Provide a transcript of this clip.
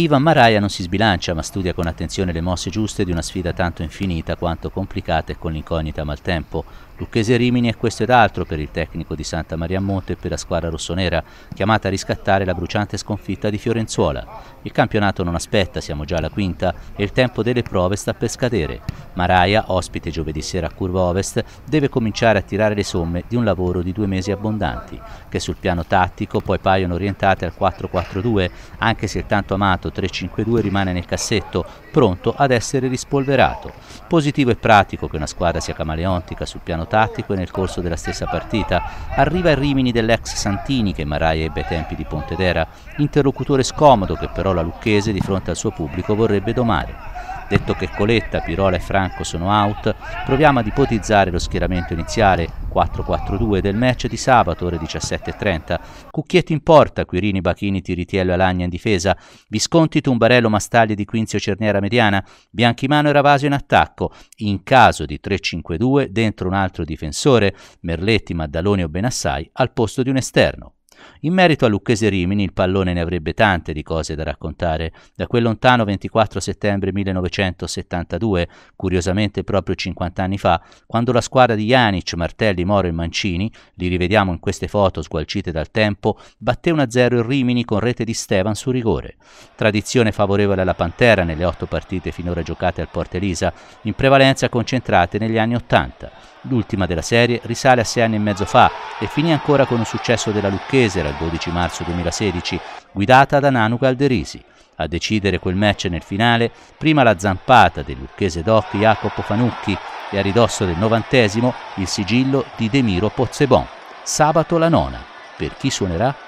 Ivan Maraia non si sbilancia ma studia con attenzione le mosse giuste di una sfida tanto infinita quanto complicata e con l'incognita maltempo, Lucchese Rimini è questo ed altro per il tecnico di Santa Maria Monte e per la squadra rossonera, chiamata a riscattare la bruciante sconfitta di Fiorenzuola. Il campionato non aspetta, siamo già alla quinta e il tempo delle prove sta per scadere. Maraia, ospite giovedì sera a Curva Ovest, deve cominciare a tirare le somme di un lavoro di due mesi abbondanti, che sul piano tattico poi paiono orientate al 4-4-2, anche se il tanto amato 3-5-2 rimane nel cassetto, pronto ad essere rispolverato. Positivo e pratico che una squadra sia camaleontica sul piano tattico e nel corso della stessa partita. Arriva il Rimini dell'ex Santini che Maraia ebbe ai tempi di Pontedera, interlocutore scomodo che però la Lucchese di fronte al suo pubblico vorrebbe domare. Detto che Coletta, Pirola e Franco sono out, proviamo ad ipotizzare lo schieramento iniziale 4-4-2 del match di sabato ore 17.30. Cucchietti in porta, Quirini, Bachini, Tiritiello e Alagna in difesa, Visconti, Tumbarello, Mastagli di Quinzio Cerniera mediana, Bianchimano e Ravasio in attacco, in caso di 3-5-2 dentro un altro difensore, Merletti, Maddaloni o Benassai al posto di un esterno. In merito a Lucchese Rimini, il pallone ne avrebbe tante di cose da raccontare. Da quel lontano 24 settembre 1972, curiosamente proprio 50 anni fa, quando la squadra di Janic, Martelli, Moro e Mancini, li rivediamo in queste foto sgualcite dal tempo, batté 1-0 il Rimini con rete di Stevan su rigore. Tradizione favorevole alla Pantera nelle otto partite finora giocate al Porta Elisa, in prevalenza concentrate negli anni Ottanta. L'ultima della serie risale a sei anni e mezzo fa e finì ancora con un successo della Lucchese Tessera il 12 marzo 2016, guidata da Nanu Calderisi. A decidere quel match nel finale, prima la zampata del lucchese doc Jacopo Fanucchi e a ridosso del novantesimo il sigillo di Demiro Pozzebon. Sabato la nona, per chi suonerà